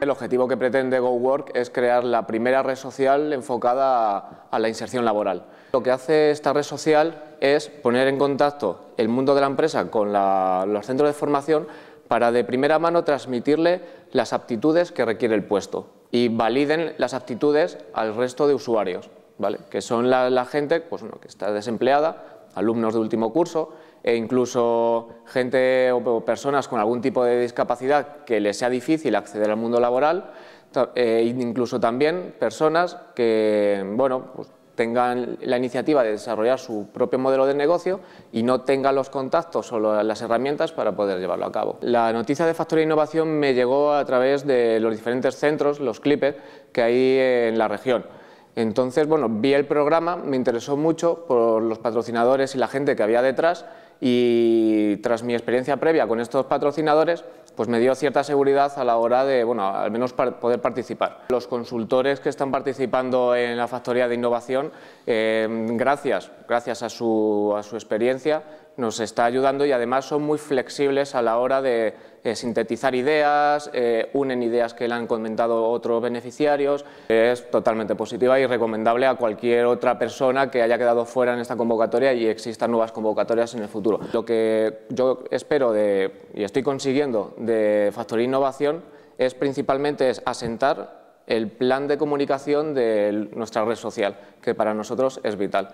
El objetivo que pretende GoWork es crear la primera red social enfocada a, la inserción laboral. Lo que hace esta red social es poner en contacto el mundo de la empresa con los centros de formación para de primera mano transmitirle las aptitudes que requiere el puesto y validen las aptitudes al resto de usuarios, que son la, gente pues, que está desempleada, alumnos de último curso e incluso gente o personas con algún tipo de discapacidad que les sea difícil acceder al mundo laboral, e incluso también personas que bueno, pues tengan la iniciativa de desarrollar su propio modelo de negocio y no tengan los contactos o las herramientas para poder llevarlo a cabo. La noticia de Factoría e Innovación me llegó a través de los diferentes centros, los CLIPED, que hay en la región. Entonces, bueno, vi el programa, me interesó mucho por los patrocinadores y la gente que había detrás y tras mi experiencia previa con estos patrocinadores, pues me dio cierta seguridad a la hora de, bueno, al menos poder participar. Los consultores que están participando en la factoría de innovación, em, gracias, gracias a su, a su experiencia, nos está ayudando y además son muy flexibles a la hora de eh, sintetizar ideas, eh, unen ideas que le han comentado otros beneficiarios. Es totalmente positiva y recomendable a cualquier otra persona que haya quedado fuera en esta convocatoria y existan nuevas convocatorias en el futuro. Lo que yo espero de, y estoy consiguiendo de Factoría Innovación es principalmente asentar el plan de comunicación de nuestra red social, que para nosotros es vital.